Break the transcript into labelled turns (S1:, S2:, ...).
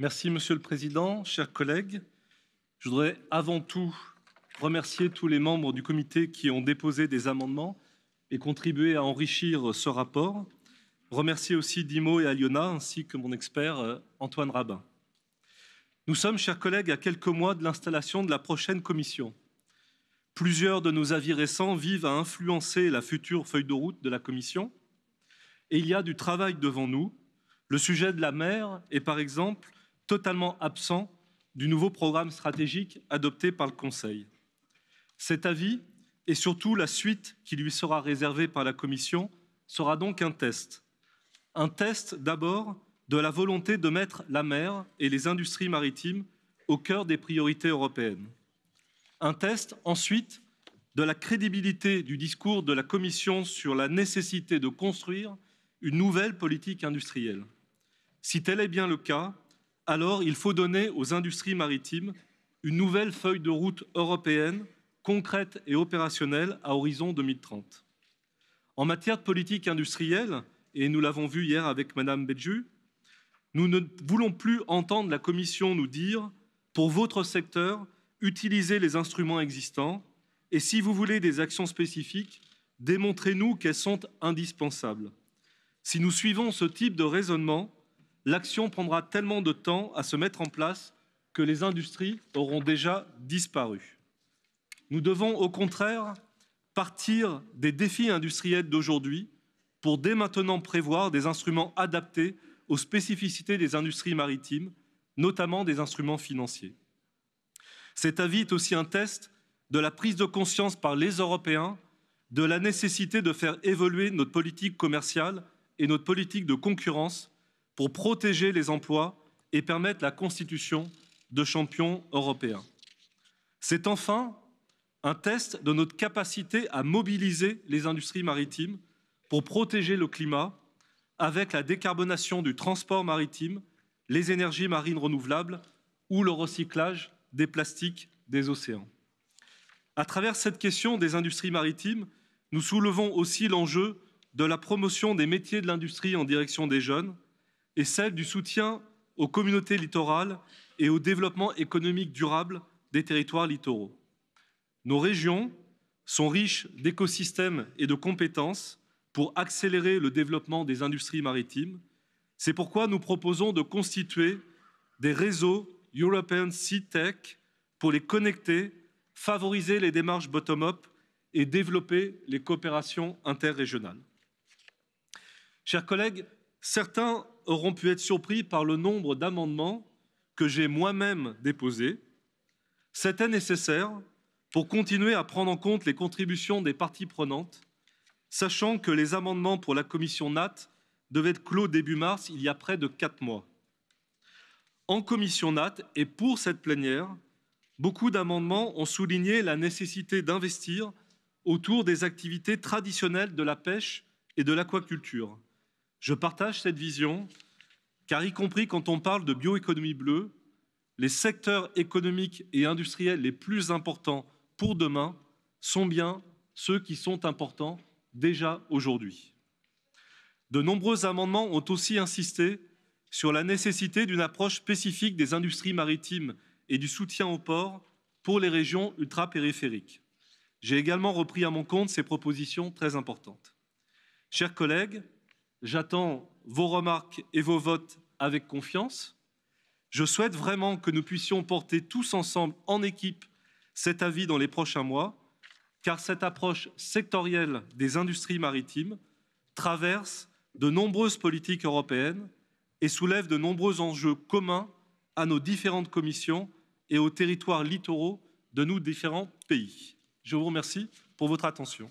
S1: Merci, Monsieur le Président, chers collègues. Je voudrais avant tout remercier tous les membres du comité qui ont déposé des amendements et contribué à enrichir ce rapport. Remercier aussi Dimo et Aliona, ainsi que mon expert euh, Antoine Rabin. Nous sommes, chers collègues, à quelques mois de l'installation de la prochaine commission. Plusieurs de nos avis récents vivent à influencer la future feuille de route de la commission. Et il y a du travail devant nous. Le sujet de la mer est, par exemple, totalement absent du nouveau programme stratégique adopté par le Conseil. Cet avis, et surtout la suite qui lui sera réservée par la Commission, sera donc un test. Un test d'abord de la volonté de mettre la mer et les industries maritimes au cœur des priorités européennes. Un test ensuite de la crédibilité du discours de la Commission sur la nécessité de construire une nouvelle politique industrielle. Si tel est bien le cas, alors, il faut donner aux industries maritimes une nouvelle feuille de route européenne, concrète et opérationnelle à horizon 2030. En matière de politique industrielle, et nous l'avons vu hier avec Madame Bedju, nous ne voulons plus entendre la Commission nous dire pour votre secteur, utilisez les instruments existants et si vous voulez des actions spécifiques, démontrez-nous qu'elles sont indispensables. Si nous suivons ce type de raisonnement, l'action prendra tellement de temps à se mettre en place que les industries auront déjà disparu. Nous devons au contraire partir des défis industriels d'aujourd'hui pour dès maintenant prévoir des instruments adaptés aux spécificités des industries maritimes, notamment des instruments financiers. Cet avis est aussi un test de la prise de conscience par les Européens de la nécessité de faire évoluer notre politique commerciale et notre politique de concurrence pour protéger les emplois et permettre la constitution de champions européens. C'est enfin un test de notre capacité à mobiliser les industries maritimes pour protéger le climat avec la décarbonation du transport maritime, les énergies marines renouvelables ou le recyclage des plastiques des océans. À travers cette question des industries maritimes, nous soulevons aussi l'enjeu de la promotion des métiers de l'industrie en direction des jeunes, et celle du soutien aux communautés littorales et au développement économique durable des territoires littoraux. Nos régions sont riches d'écosystèmes et de compétences pour accélérer le développement des industries maritimes. C'est pourquoi nous proposons de constituer des réseaux European Sea Tech pour les connecter, favoriser les démarches bottom-up et développer les coopérations interrégionales. Chers collègues, Certains auront pu être surpris par le nombre d'amendements que j'ai moi-même déposés. C'était nécessaire pour continuer à prendre en compte les contributions des parties prenantes, sachant que les amendements pour la commission NAT devaient être clos début mars, il y a près de quatre mois. En commission NAT et pour cette plénière, beaucoup d'amendements ont souligné la nécessité d'investir autour des activités traditionnelles de la pêche et de l'aquaculture. Je partage cette vision, car y compris quand on parle de bioéconomie bleue, les secteurs économiques et industriels les plus importants pour demain sont bien ceux qui sont importants déjà aujourd'hui. De nombreux amendements ont aussi insisté sur la nécessité d'une approche spécifique des industries maritimes et du soutien aux ports pour les régions ultra-périphériques. J'ai également repris à mon compte ces propositions très importantes. Chers collègues, J'attends vos remarques et vos votes avec confiance. Je souhaite vraiment que nous puissions porter tous ensemble, en équipe, cet avis dans les prochains mois, car cette approche sectorielle des industries maritimes traverse de nombreuses politiques européennes et soulève de nombreux enjeux communs à nos différentes commissions et aux territoires littoraux de nos différents pays. Je vous remercie pour votre attention.